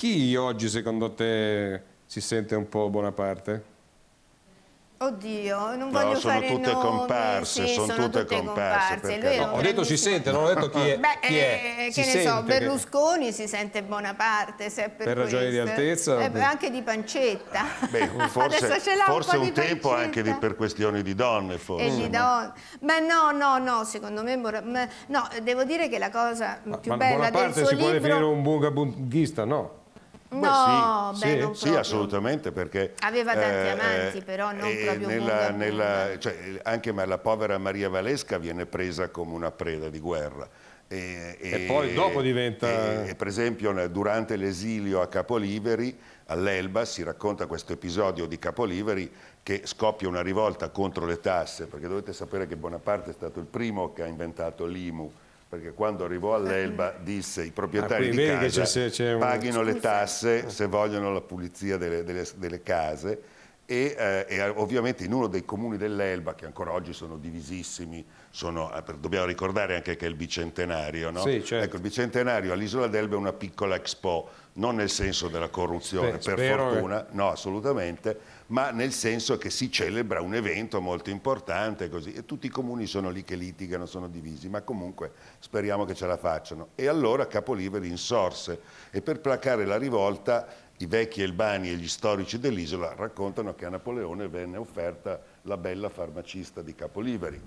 Chi oggi secondo te si sente un po' Bonaparte? Oddio, non no, voglio sono fare tutte nomi, comparse, sì, sono, sono tutte, tutte comparse. comparse no, ho detto si sente, non ho detto chi è. Beh, chi è. Eh, che si ne so, Berlusconi che... si sente Bonaparte, se per, per ragioni di altezza. Eh, anche di pancetta. Beh, forse, forse un, un tempo pancetta. anche di, per questioni di donne, forse. E di donne. Ma no, no, no, secondo me... Ma, no, devo dire che la cosa ma, più ma bella del suo libro... Bonaparte si può definire un bunga bunghista, no? No, Beh, sì, beh, sì, sì assolutamente perché... Aveva tanti eh, amanti eh, però, non eh, proprio nella, nella, cioè, Anche la povera Maria Valesca viene presa come una preda di guerra. E, e, e poi dopo diventa... E, per esempio durante l'esilio a Capoliveri, all'Elba, si racconta questo episodio di Capoliveri che scoppia una rivolta contro le tasse, perché dovete sapere che Bonaparte è stato il primo che ha inventato l'IMU, perché quando arrivò all'Elba disse ai proprietari ah, di casa c è, c un... paghino le tasse se vogliono la pulizia delle, delle, delle case e, eh, e, eh, ovviamente in uno dei comuni dell'Elba che ancora oggi sono divisissimi, sono, eh, dobbiamo ricordare anche che è il bicentenario, no? sì, certo. ecco, il bicentenario all'isola d'Elba è una piccola expo, non nel senso della corruzione, Beh, per fortuna, che... no assolutamente, ma nel senso che si celebra un evento molto importante così, e tutti i comuni sono lì che litigano, sono divisi, ma comunque speriamo che ce la facciano. E allora Capoliveri insorse e per placare la rivolta i vecchi Elbani e gli storici dell'isola raccontano che a Napoleone venne offerta la bella farmacista di Capoliveri.